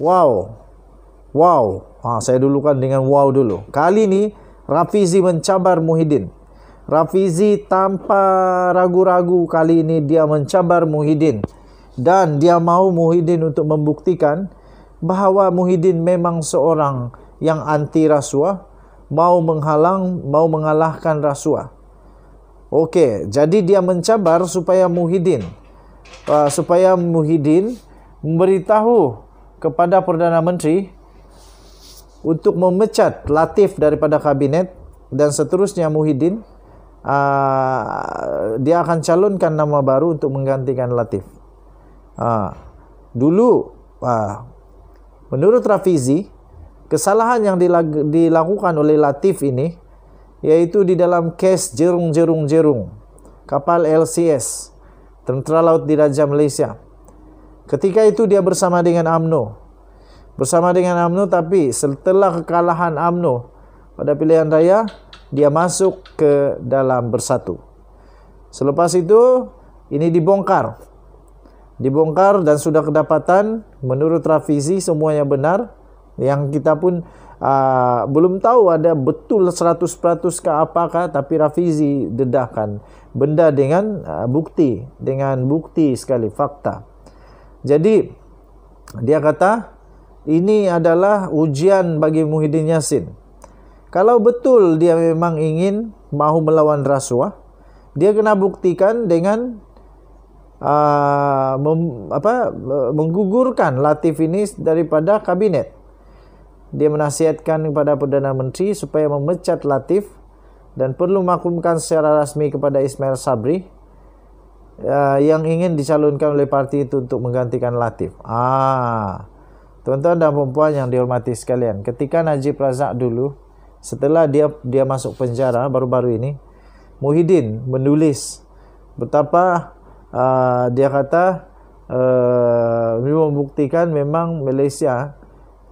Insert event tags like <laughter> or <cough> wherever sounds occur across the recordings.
Wow. Wow. Ha, saya dulukan dengan wow dulu. Kali ini, Rafizi mencabar Muhyiddin. Rafizi tanpa ragu-ragu kali ini dia mencabar Muhyiddin. Dan dia mahu Muhyiddin untuk membuktikan bahawa Muhyiddin memang seorang yang anti rasuah. Mau menghalang, mau mengalahkan rasuah. Okey, jadi dia mencabar supaya Muhyiddin. Uh, supaya Muhyiddin memberitahu kepada Perdana Menteri untuk memecat Latif daripada kabinet dan seterusnya Muhyiddin uh, dia akan calonkan nama baru untuk menggantikan Latif. Uh, dulu uh, menurut Rafizi kesalahan yang dilag- dilakukan oleh Latif ini yaitu di dalam kes jerung-jerung-jerung kapal LCS Tentara Laut Diraja Malaysia. Ketika itu dia bersama dengan AMNO bersama dengan Amnu, tapi setelah kekalahan Amnu pada pilihan raya dia masuk ke dalam bersatu selepas itu ini dibongkar dibongkar dan sudah kedapatan menurut Rafizi semuanya benar yang kita pun uh, belum tahu ada betul 100% ke apakah tapi Rafizi dedahkan benda dengan uh, bukti dengan bukti sekali fakta jadi dia kata ini adalah ujian bagi Muhyiddin Yassin. Kalau betul dia memang ingin mahu melawan rasuah, dia kena buktikan dengan uh, mem, apa, menggugurkan Latif ini daripada kabinet. Dia menasihatkan kepada Perdana Menteri supaya memecat Latif dan perlu maklumkan secara rasmi kepada Ismail Sabri uh, yang ingin dicalonkan oleh parti itu untuk menggantikan Latif. Ah, Tuan-tuan dan perempuan yang dihormati sekalian, ketika Najib Razak dulu, setelah dia dia masuk penjara baru-baru ini, Muhyiddin menulis betapa uh, dia kata uh, membuktikan memang Malaysia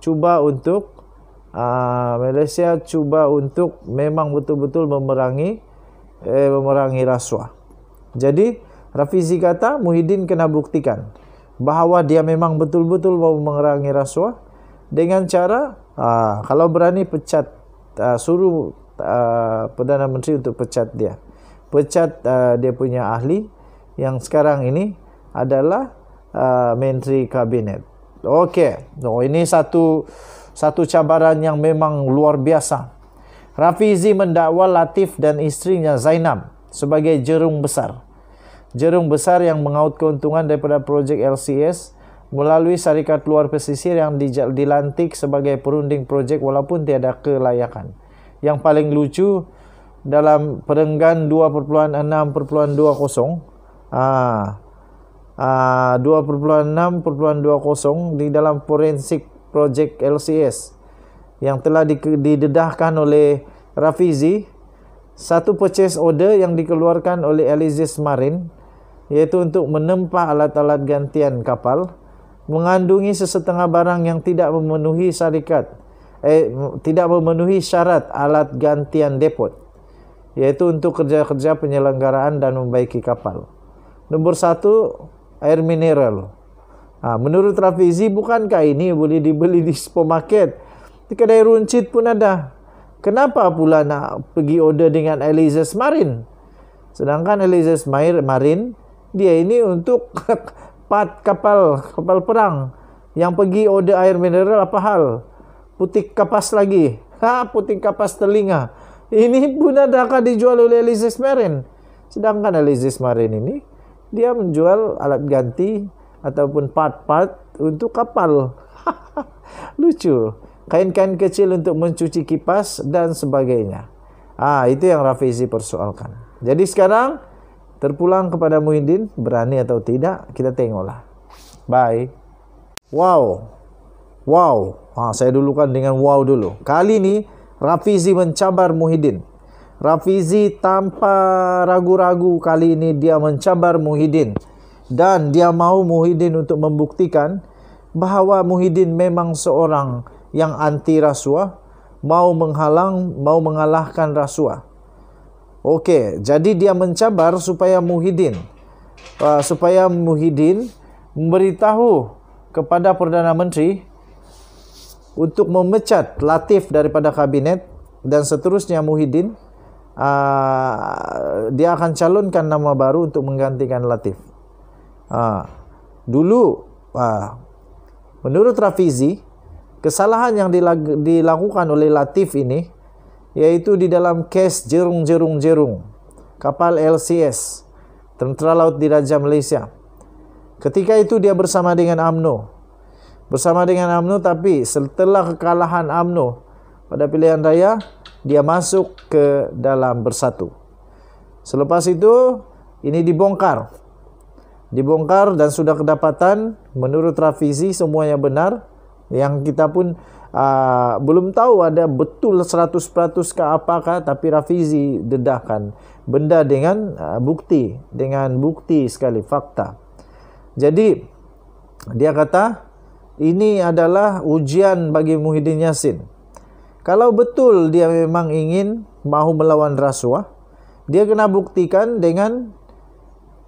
cuba untuk uh, Malaysia cuba untuk memang betul-betul memerangi eh, memerangi rasuah. Jadi Rafizi kata Muhyiddin kena buktikan bahawa dia memang betul-betul mau mengerangi rasuah dengan cara uh, kalau berani pecat uh, suruh uh, perdana menteri untuk pecat dia pecat uh, dia punya ahli yang sekarang ini adalah uh, menteri kabinet okey oh, ini satu satu cabaran yang memang luar biasa Rafizi mendakwa Latif dan istrinya Zainab sebagai jerung besar jerung besar yang mengaut keuntungan daripada projek LCS melalui syarikat luar pesisir yang dilantik sebagai perunding projek walaupun tiada kelayakan. Yang paling lucu dalam perenggan 2.6.20 2.6.20 ah, ah, di dalam forensik projek LCS yang telah didedahkan oleh Rafizi satu purchase order yang dikeluarkan oleh Elizis Marin. Iaitu untuk menempah alat-alat gantian kapal, mengandungi sesetengah barang yang tidak memenuhi syarikat, eh, tidak memenuhi syarat alat gantian depot, Iaitu untuk kerja-kerja penyelenggaraan dan membaiki kapal. Nombor satu, air mineral. Nah, ha, menurut Rafizi, bukankah ini boleh dibeli di supermarket? Di kedai runcit pun ada. Kenapa pula nak pergi order dengan Elizes Marin? Sedangkan Elizes Marin, dia ini untuk <laughs> pat kapal kapal perang yang pergi order air mineral apa hal putih kapas lagi <laughs> ha putih kapas telinga ini pun ada akan dijual oleh Elisis Marin sedangkan Elisis Marin ini dia menjual alat ganti ataupun part-part untuk kapal <laughs> lucu kain-kain kecil untuk mencuci kipas dan sebagainya ah itu yang Rafizi persoalkan jadi sekarang Terpulang kepada Muhyiddin berani atau tidak kita tengoklah. Bye. Wow. Wow. Ha, saya dulukan dengan wow dulu. Kali ini Rafizi mencabar Muhyiddin. Rafizi tanpa ragu-ragu kali ini dia mencabar Muhyiddin dan dia mahu Muhyiddin untuk membuktikan bahawa Muhyiddin memang seorang yang anti rasuah, mau menghalang, mau mengalahkan rasuah. Oke, jadi dia mencabar supaya Muhyiddin uh, supaya Muhyiddin memberitahu kepada Perdana Menteri untuk memecat Latif daripada kabinet dan seterusnya Muhyiddin uh, dia akan calonkan nama baru untuk menggantikan Latif. Uh, dulu uh, menurut Rafizi kesalahan yang dilakukan oleh Latif ini yaitu di dalam kes jerung-jerung-jerung kapal LCS Tentera Laut Diraja Malaysia. Ketika itu dia bersama dengan AMNO. Bersama dengan AMNO tapi setelah kekalahan AMNO pada pilihan raya, dia masuk ke dalam bersatu. Selepas itu, ini dibongkar. Dibongkar dan sudah kedapatan menurut Rafizi semuanya benar. Yang kita pun Aa, ah, belum tahu ada betul 100% ke apakah tapi Rafizi dedahkan benda dengan aa, ah, bukti dengan bukti sekali fakta jadi dia kata ini adalah ujian bagi Muhyiddin Yassin kalau betul dia memang ingin mahu melawan rasuah dia kena buktikan dengan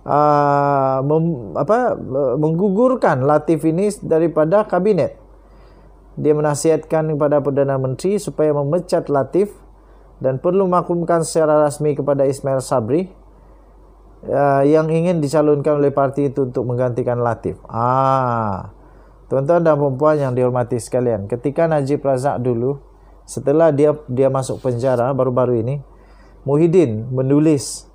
aa, ah, mem, apa, menggugurkan Latif ini daripada kabinet dia menasihatkan kepada Perdana Menteri supaya memecat Latif dan perlu maklumkan secara rasmi kepada Ismail Sabri uh, yang ingin dicalonkan oleh parti itu untuk menggantikan Latif. Ah, tuan-tuan dan perempuan yang dihormati sekalian, ketika Najib Razak dulu, setelah dia dia masuk penjara baru-baru ini, Muhyiddin menulis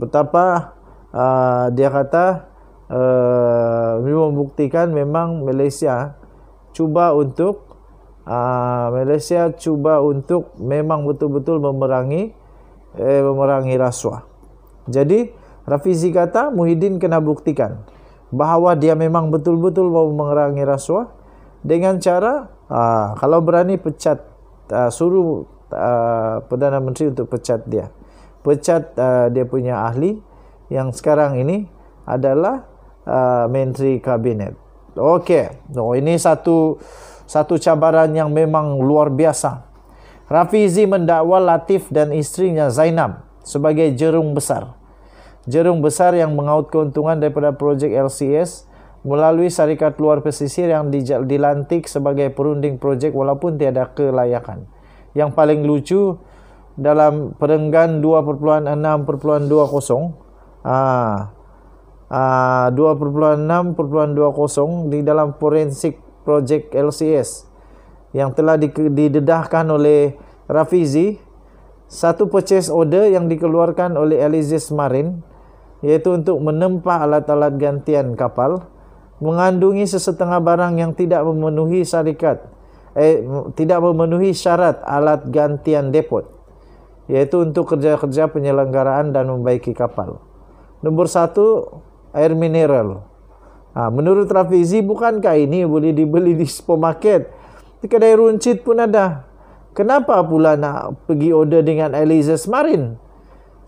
betapa uh, dia kata uh, membuktikan memang Malaysia cuba untuk Ah, Malaysia cuba untuk memang betul-betul memerangi eh, memerangi rasuah. Jadi Rafizi kata Muhyiddin kena buktikan bahawa dia memang betul-betul mau memerangi rasuah dengan cara aa, ah, kalau berani pecat aa, ah, suruh aa, Perdana Menteri untuk pecat dia. Pecat aa, dia punya ahli yang sekarang ini adalah aa, Menteri Kabinet. Okey. Oh, ini satu satu cabaran yang memang luar biasa. Rafizi mendakwa Latif dan istrinya Zainab sebagai jerung besar. Jerung besar yang mengaut keuntungan daripada projek LCS melalui syarikat luar pesisir yang dilantik sebagai perunding projek walaupun tiada kelayakan. Yang paling lucu dalam perenggan 2.6.20 Uh, 2.6.20 di dalam forensik projek LCS yang telah didedahkan oleh Rafizi satu purchase order yang dikeluarkan oleh Elysis Marin iaitu untuk menempah alat-alat gantian kapal mengandungi sesetengah barang yang tidak memenuhi syarikat eh, tidak memenuhi syarat alat gantian depot iaitu untuk kerja-kerja penyelenggaraan dan membaiki kapal nombor satu air mineral Ha, menurut Rafizi, bukankah ini boleh dibeli di supermarket? Di kedai runcit pun ada. Kenapa pula nak pergi order dengan Elizabeth Marin?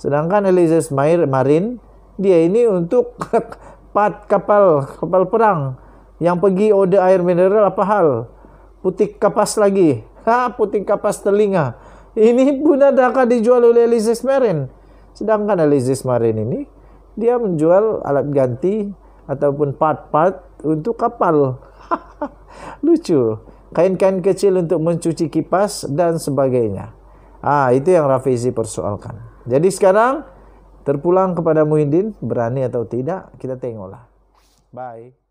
Sedangkan Elizabeth Marin, dia ini untuk <laughs> pat kapal, kapal perang. Yang pergi order air mineral apa hal? Putih kapas lagi. <laughs> Ha, putih kapas telinga. Ini pun adakah dijual oleh Elizabeth Marin? Sedangkan Elizabeth Marin ini, dia menjual alat ganti ataupun part-part untuk kapal. <laughs> Lucu. Kain-kain kecil untuk mencuci kipas dan sebagainya. Ah, itu yang Rafizi persoalkan. Jadi sekarang terpulang kepada Muhyiddin berani atau tidak kita tengoklah. Bye.